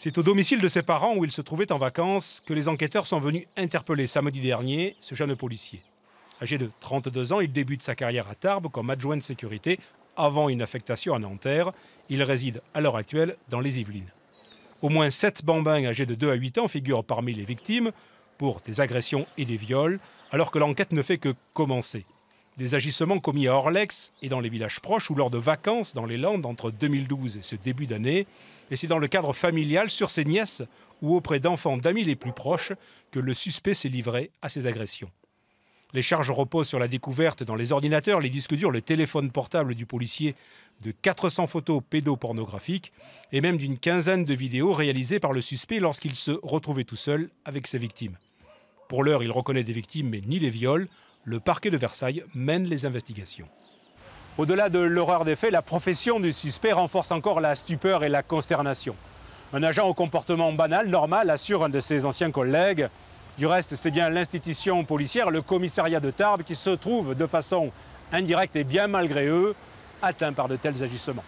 C'est au domicile de ses parents où il se trouvait en vacances que les enquêteurs sont venus interpeller samedi dernier ce jeune policier. Âgé de 32 ans, il débute sa carrière à Tarbes comme adjoint de sécurité avant une affectation à Nanterre. Il réside à l'heure actuelle dans les Yvelines. Au moins 7 bambins âgés de 2 à 8 ans figurent parmi les victimes pour des agressions et des viols, alors que l'enquête ne fait que commencer. Des agissements commis à Orlex et dans les villages proches ou lors de vacances dans les Landes entre 2012 et ce début d'année. Et c'est dans le cadre familial, sur ses nièces ou auprès d'enfants d'amis les plus proches que le suspect s'est livré à ces agressions. Les charges reposent sur la découverte dans les ordinateurs, les disques durs, le téléphone portable du policier de 400 photos pédopornographiques et même d'une quinzaine de vidéos réalisées par le suspect lorsqu'il se retrouvait tout seul avec ses victimes. Pour l'heure, il reconnaît des victimes mais ni les viols, le parquet de Versailles mène les investigations. Au-delà de l'horreur des faits, la profession du suspect renforce encore la stupeur et la consternation. Un agent au comportement banal, normal, assure un de ses anciens collègues. Du reste, c'est bien l'institution policière, le commissariat de Tarbes, qui se trouve de façon indirecte et bien malgré eux, atteint par de tels agissements.